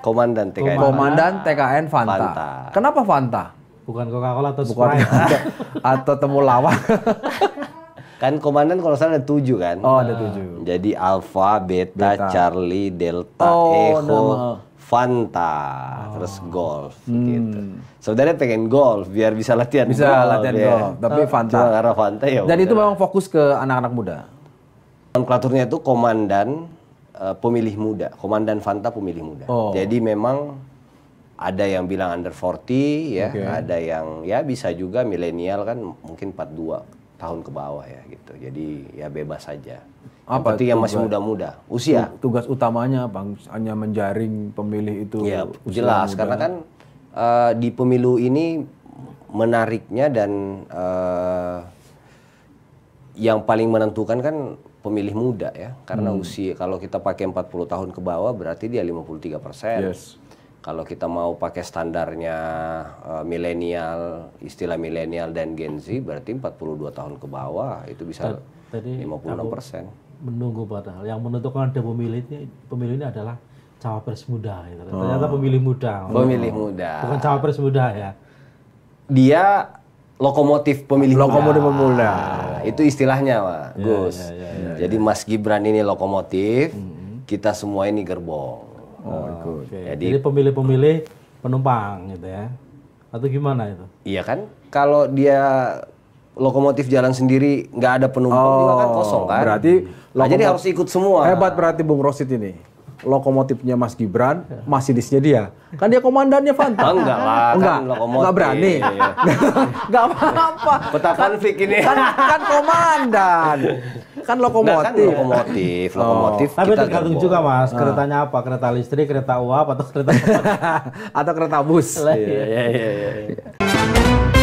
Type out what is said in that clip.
Komandan TKN. Komandan TKN Fanta. Fanta. Kenapa Fanta? Bukan Coca-Cola atau Sprite. Bukan, atau temulawak. kan komandan kalau salah ada tujuh kan? Oh ada tujuh. Ah. Jadi Alpha, Beta, Beta. Charlie, Delta, oh, Echo, nama. Fanta, oh. terus golf hmm. gitu. Sebenarnya pengen golf biar bisa latihan bisa golf. latihan ya. golf, tapi oh, Fanta. Cuma karena Fanta ya. Dan udah. itu memang fokus ke anak-anak muda. Nomenklaturnya itu komandan, Eh, pemilih muda, komandan Fanta pemilih muda. Oh. Jadi memang ada yang bilang under 40 ya, okay. ada yang ya bisa juga milenial kan mungkin 42 tahun ke bawah ya gitu. Jadi ya bebas saja. Apa yang, yang masih muda-muda, usia. Tugas utamanya Bang hanya menjaring pemilih itu. Ya, jelas muda. karena kan uh, di pemilu ini menariknya dan uh, yang paling menentukan kan pemilih muda ya karena hmm. usia kalau kita pakai 40 tahun ke bawah berarti dia 53 persen. Yes. Kalau kita mau pakai standarnya uh, milenial, istilah milenial dan Gen Z berarti 42 tahun ke bawah itu bisa Tadi 56 persen. Menunggu padahal yang menentukan ada pemilih ini, pemilih ini adalah cawapres muda. Gitu. Kan. Ternyata oh. pemilih muda. Pemilih muda. Bukan cawapres muda ya. Dia lokomotif pemilih lokomotif pemula ah, itu istilahnya pak yeah, Gus yeah, yeah, yeah, jadi ya. Mas Gibran ini lokomotif mm-hmm. kita semua ini gerbong oh, oh, nah, okay. jadi, jadi pemilih-pemilih penumpang gitu ya atau gimana itu iya kan kalau dia lokomotif jalan sendiri nggak ada penumpang oh, juga kan oh, kosong kan berarti nah, jadi harus ikut semua hebat berarti Bung Rosit ini lokomotifnya Mas Gibran, ya. masih di dia. Kan dia komandannya Fanta. Oh, enggak lah, kan enggak, lokomotif. Enggak berani. Iya, iya. enggak apa-apa. Peta kan- konflik ini. Kan, kan komandan. Kan lokomotif. Nah, kan lokomotif, lokomotif. Oh. Tapi tergantung juga Mas, ah. keretanya apa? Kereta listrik, kereta uap atau kereta atau kereta bus. Iya, iya, iya. iya